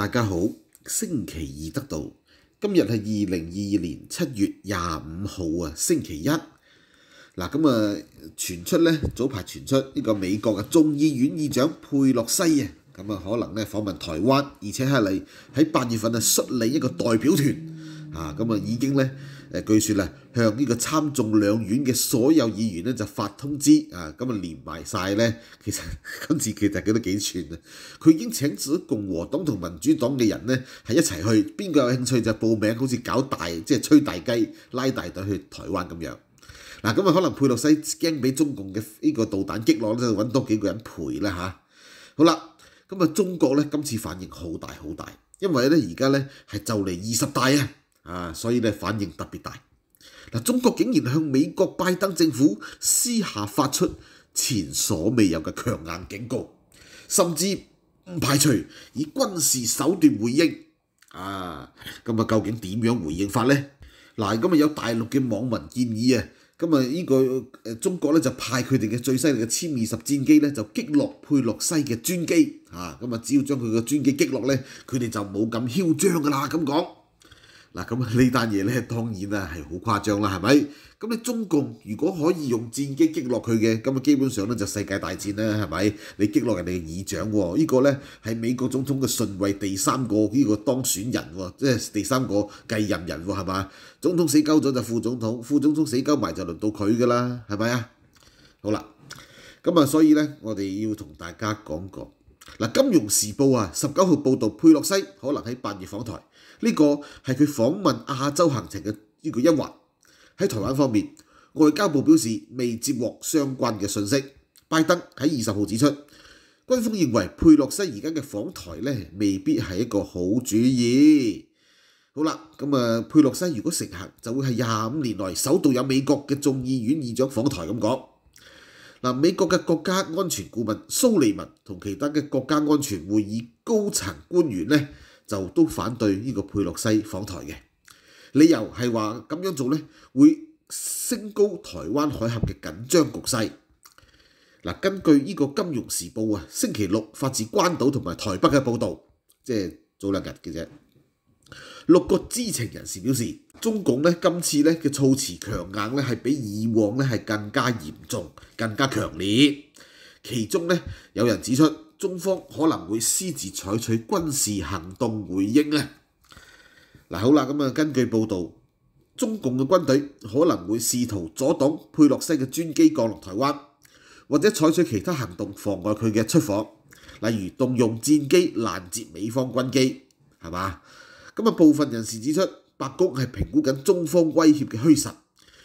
大家好，星期二得到今日系二零二二年七月廿五号啊，星期一嗱，咁啊传出咧，早排传出呢个美国嘅众议院议长佩洛西啊，咁啊可能咧访问台湾，而且系嚟喺八月份啊率领一个代表团。啊，咁啊已經咧誒，據說咧向呢個參眾兩院嘅所有議員咧就發通知啊，咁啊連埋曬咧，其實今次其實幾多幾寸啊？佢已經請咗共和黨同民主黨嘅人咧係一齊去，邊個有興趣就報名，好似搞大即係吹大雞拉大隊去台灣咁樣。嗱，咁啊可能佩洛西驚俾中共嘅呢個導彈擊落咧，就揾多幾個人陪啦嚇。好啦，咁啊中國咧今次反應好大好大，因為咧而家咧係就嚟二十大啊。啊，所以咧反應特別大。嗱，中國竟然向美國拜登政府私下發出前所未有嘅強硬警告，甚至唔排除以軍事手段回應。啊，咁啊究竟點樣回應法咧？嗱，咁啊有大陸嘅網民建議啊，咁啊呢個誒中國咧就派佢哋嘅最犀利嘅歼二十戰機咧就擊落佩洛西嘅專機。啊，咁啊只要將佢嘅專機擊落咧，佢哋就冇咁囂張㗎啦。咁講。嗱，咁呢單嘢咧，當然啊係好誇張啦，係咪？咁你中共如果可以用戰機擊落佢嘅，咁啊基本上咧就世界大戰啦，係咪？你擊落人哋議長喎，依個咧係美國總統嘅順位第三個依個當選人喎，即係第三個繼任人喎，係嘛？總統死鳩咗就副總統，副總統死鳩埋就輪到佢噶啦，係咪啊？好啦，咁啊，所以咧我哋要同大家講講嗱，《金融時報》啊，十九號報導佩洛西可能喺八月訪台。呢個係佢訪問亞洲行程嘅呢個一環。喺台灣方面，外交部表示未接獲相關嘅信息。拜登喺二十號指出，軍方認為佩洛西而家嘅訪台咧未必係一個好主意。好啦，咁啊，佩洛西如果成行，就會係廿五年來首度有美國嘅眾議院議長訪台咁講。嗱，美國嘅國家安全顧問蘇利文同其他嘅國家安全會議高層官員咧。就都反對呢個佩洛西訪台嘅，理由係話咁樣做咧會升高台灣海峽嘅緊張局勢。嗱，根據呢個《金融時報》啊，星期六發自關島同埋台北嘅報導，即係早兩日嘅啫。六個知情人士表示，中共咧今次咧嘅措辭強硬咧係比以往咧係更加嚴重、更加強烈。其中咧有人指出。中方可能會私自採取軍事行動回應呢嗱好啦，咁啊根據報導，中共嘅軍隊可能會試圖阻擋佩洛西嘅專機降落台灣，或者採取其他行動妨礙佢嘅出訪，例如動用戰機攔截美方軍機，係嘛？咁啊部分人士指出，白宮係評估緊中方威脅嘅虛實，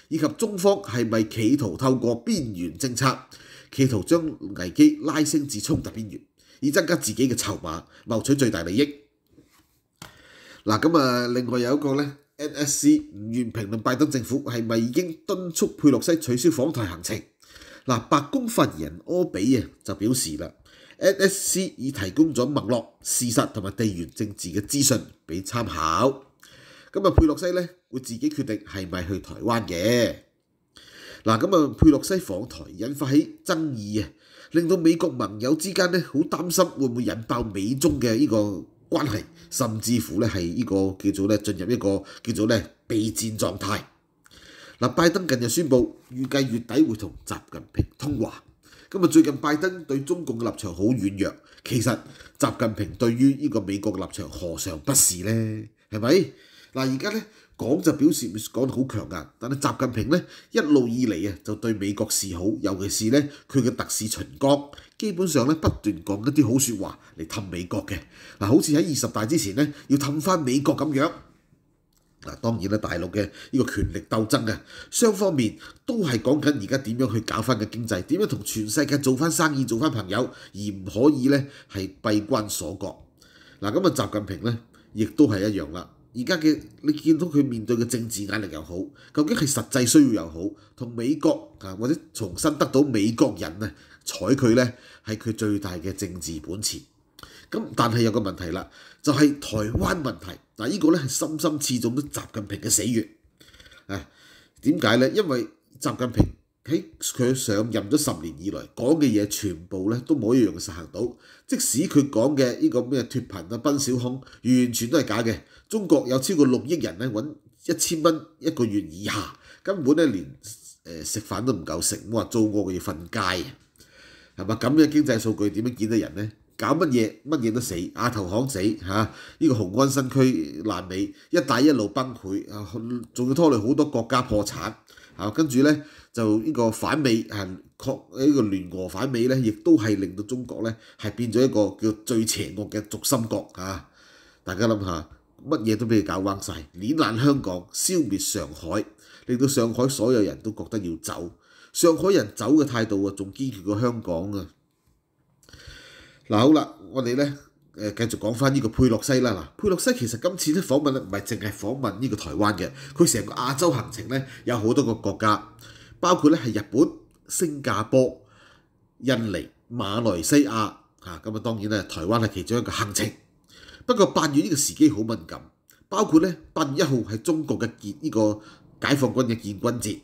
以及中方係咪企圖透過邊緣政策。企圖將危機拉升至衝突邊緣，以增加自己嘅籌碼，謀取最大利益。嗱，咁啊，另外有一個咧，NSC 唔願評論拜登政府係咪已經敦促佩洛西取消訪台行程。嗱，白宮發言人柯比啊，就表示啦，NSC 已提供咗脈絡、事實同埋地緣政治嘅資訊俾參考。咁啊，佩洛西咧會自己決定係咪去台灣嘅。嗱咁啊，佩洛西訪台引發起爭議啊，令到美國盟友之間咧好擔心會唔會引爆美中嘅呢個關係，甚至乎咧係呢個叫做咧進入一個叫做咧備戰狀態。嗱，拜登近日宣布預計月底會同習近平通話。咁啊，最近拜登對中共嘅立場好軟弱，其實習近平對於呢個美國嘅立場何嘗不是咧？係咪？嗱而家咧。講就表示講得好強硬，但係習近平咧一路以嚟啊，就對美國示好，尤其是咧佢嘅特使秦剛，基本上咧不斷講一啲好説話嚟氹美國嘅嗱，好似喺二十大之前咧要氹翻美國咁樣嗱。當然啦，大陸嘅呢個權力鬥爭啊，雙方面都係講緊而家點樣去搞翻嘅經濟，點樣同全世界做翻生意、做翻朋友，而唔可以咧係閉關鎖國嗱。咁啊，習近平咧亦都係一樣啦。而家嘅你見到佢面對嘅政治壓力又好，究竟係實際需要又好，同美國啊或者重新得到美國人啊採佢咧，係佢最大嘅政治本錢。咁但係有個問題啦，就係台灣問題嗱，依個咧係深深刺中咗習近平嘅死穴啊！點解咧？因為習近平。喺佢上任咗十年以來講嘅嘢全部咧都冇可以讓實行到，即使佢講嘅呢個咩脱貧啊、奔小康，完全都係假嘅。中國有超過六億人咧揾一千蚊一個月以下，根本咧連誒食飯都唔夠食，咁話做惡要瞓街啊？係咪咁嘅經濟數據點樣見得人咧？搞乜嘢乜嘢都死，亞投行死嚇，呢個紅安新區爛尾，一帶一路崩潰，仲要拖累好多國家破產。啊，跟住咧就呢個反美啊，確呢個聯合反美咧，亦都係令到中國咧係變咗一個叫最邪惡嘅逐心國啊！大家諗下，乜嘢都俾佢搞彎曬，碾爛香港，消滅上海，令到上海所有人都覺得要走。上海人走嘅態度啊，仲堅決過香港啊。嗱好啦，我哋咧。誒繼續講翻呢個佩洛西啦，嗱，佩洛西其實今次都訪問唔係淨係訪問呢個台灣嘅，佢成個亞洲行程咧有好多個國家，包括咧係日本、新加坡、印尼、馬來西亞嚇，咁啊當然咧台灣係其中一個行程。不過八月呢個時機好敏感，包括咧八月一號係中國嘅建呢個解放軍嘅建军節，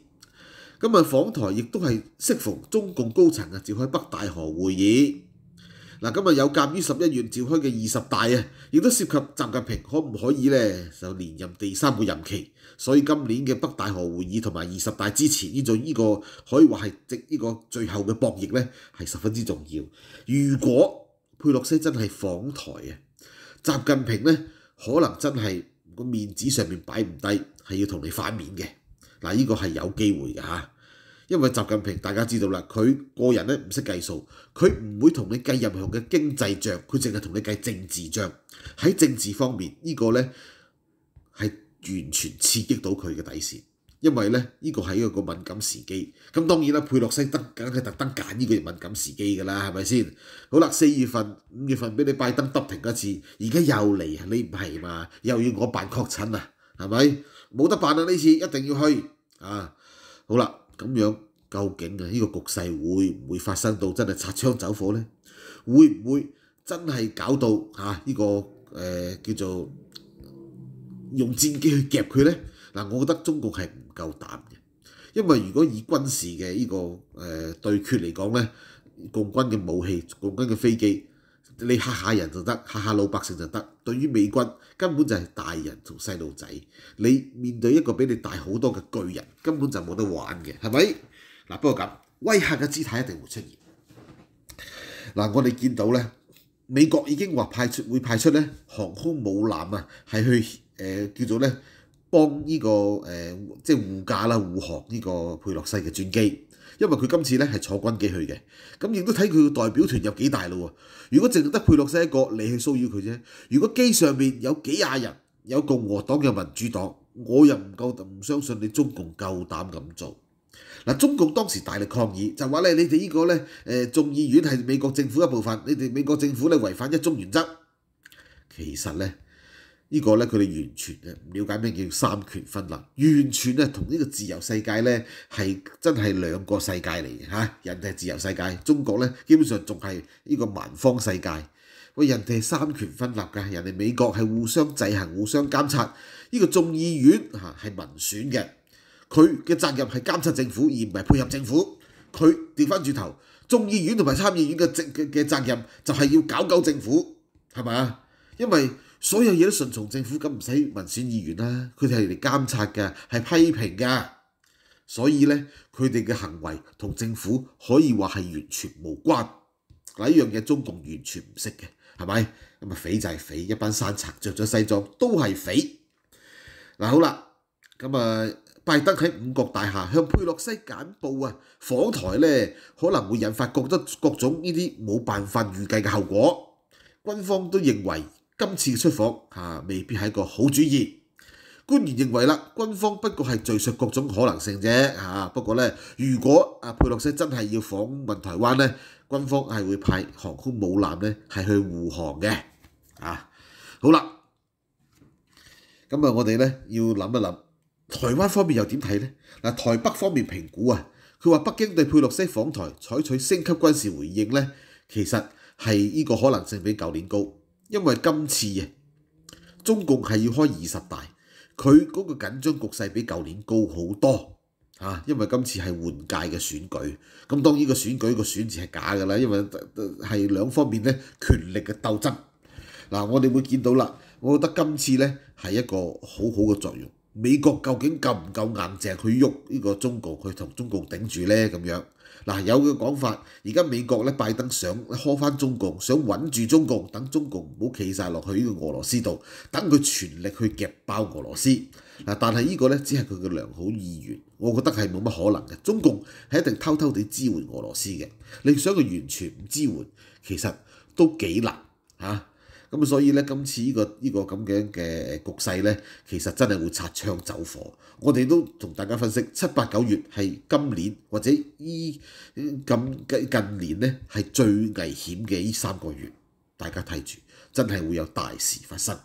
咁啊訪台亦都係適逢中共高層嘅召開北大河會議。嗱，今日有鑑於十一月召開嘅二十大啊，亦都涉及習近平可唔可以咧就連任第三個任期，所以今年嘅北大河會議同埋二十大之前呢種呢個可以話係值呢個最後嘅博弈咧，係十分之重要。如果佩洛西真係訪台啊，習近平咧可能真係個面子上面擺唔低，係要同你反面嘅。嗱，呢個係有機會嘅嚇。因為習近平大家知道啦，佢個人咧唔識計數，佢唔會同你計任何嘅經濟帳，佢淨係同你計政治帳喺政治方面呢個咧係完全刺激到佢嘅底線，因為咧呢個係一個敏感時機。咁當然啦，佩洛西得梗係特登揀呢個敏感時機㗎啦，係咪先？好啦，四月份、五月份俾你拜登得停一次，而家又嚟你唔係嘛，又要我辦確診啊？係咪冇得辦啦？呢次一定要去啊！好啦。咁樣究竟啊呢個局勢會唔會發生到真係擦槍走火咧？會唔會真係搞到嚇呢個誒叫做用戰機去夾佢咧？嗱，我覺得中共係唔夠膽嘅，因為如果以軍事嘅呢個誒對決嚟講咧，共軍嘅武器、共軍嘅飛機。你嚇嚇人就得，嚇嚇老百姓就得。對於美軍根本就係大人同細路仔，你面對一個比你大好多嘅巨人，根本就冇得玩嘅，係咪？嗱，不過咁威嚇嘅姿態一定會出現。嗱，我哋見到咧，美國已經話派出會派出咧航空母艦啊，係去誒叫做咧。幫呢個誒即係護駕啦護航呢個佩洛西嘅轉機，因為佢今次咧係坐軍機去嘅，咁亦都睇佢嘅代表團有幾大咯喎。如果淨得佩洛西一個你去騷擾佢啫，如果機上面有幾廿人，有共和黨有民主黨，我又唔夠唔相信你中共夠膽咁做。嗱，中共當時大力抗議，就話咧你哋呢個咧誒眾議院係美國政府一部分，你哋美國政府咧違反一中原則。其實咧。呢個咧，佢哋完全啊唔瞭解咩叫三權分立，完全咧同呢個自由世界咧係真係兩個世界嚟嘅嚇。人哋係自由世界，中國咧基本上仲係呢個民方世界。喂，人哋係三權分立嘅，人哋美國係互相制衡、互相監察。呢個眾議院嚇係民選嘅，佢嘅責任係監察政府，而唔係配合政府。佢調翻轉頭，眾議院同埋參議院嘅嘅嘅責任就係要搞搞政府，係咪啊？因為所有嘢都順從政府咁唔使民選議員啦，佢哋係嚟監察嘅，係批評嘅。所以咧，佢哋嘅行為同政府可以話係完全無關。嗱一樣嘢，中共完全唔識嘅，係咪？咁啊，匪就係匪，一班山賊著咗西裝都係匪。嗱好啦，咁啊，拜登喺五國大廈向佩洛西簡報啊，訪台咧可能會引發各種各種呢啲冇辦法預計嘅後果。軍方都認為。今次出訪嚇未必係一個好主意。官員認為啦，軍方不過係敍述各種可能性啫嚇。不過咧，如果阿佩洛西真係要訪問台灣咧，軍方係會派航空母艦咧係去護航嘅。啊，好啦，咁啊，我哋咧要諗一諗，台灣方面又點睇咧？嗱，台北方面評估啊，佢話北京對佩洛西訪台採取升級軍事回應咧，其實係呢個可能性比舊年高。因為今次啊，中共係要開二十大，佢嗰個緊張局勢比舊年高好多嚇。因為今次係換屆嘅選舉，咁當然個選舉個選字係假㗎啦，因為係兩方面咧權力嘅鬥爭。嗱，我哋會見到啦，我覺得今次咧係一個好好嘅作用。美國究竟夠唔夠硬淨去喐呢個中共去同中共頂住呢？咁樣？嗱，有個講法，而家美國咧，拜登想開翻中共，想穩住中共，等中共唔好企晒落去呢個俄羅斯度，等佢全力去夾爆俄羅斯。嗱，但係呢個咧只係佢嘅良好意願，我覺得係冇乜可能嘅。中共係一定偷偷地支援俄羅斯嘅，你想佢完全唔支援，其實都幾難嚇。咁所以咧，今次呢個依個咁樣嘅局勢咧，其實真係會擦槍走火。我哋都同大家分析，七八九月係今年或者依咁近近年咧，係最危險嘅依三個月。大家睇住，真係會有大事發生。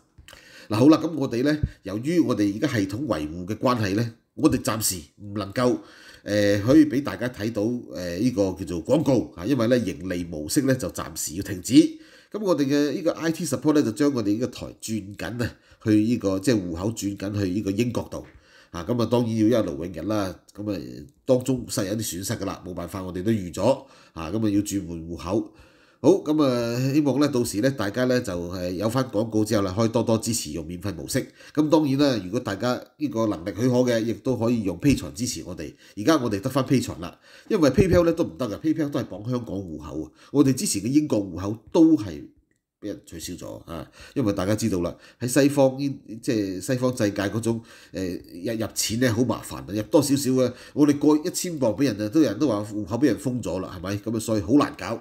嗱，好啦，咁我哋咧，由於我哋而家系統維護嘅關係咧，我哋暫時唔能夠誒可以俾大家睇到誒呢個叫做廣告因為咧盈利模式咧就暫時要停止。咁我哋嘅呢個 IT support 咧，就將我哋呢個台轉緊啊，去呢個即係户口轉緊去呢個英國度啊，咁啊當然要一路永日啦，咁啊當中實有啲損失噶啦，冇辦法我哋都預咗啊，咁啊要轉換户口。好咁啊！希望咧，到時咧，大家咧就係有翻廣告之後咧，可以多多支持用免費模式。咁當然啦，如果大家呢個能力許可嘅，亦都可以用 Pay 存支持我哋。而家我哋得翻 Pay 存啦，因為 PayPal 咧都唔得嘅，PayPal 都係綁香港户口啊。我哋之前嘅英國户口都係俾人取消咗啊，因為大家知道啦，喺西方即係西方世界嗰種入入錢咧好麻煩啊，入多少少嘅，我哋過一千磅俾人啊，都人都話户口俾人封咗啦，係咪咁啊？所以好難搞。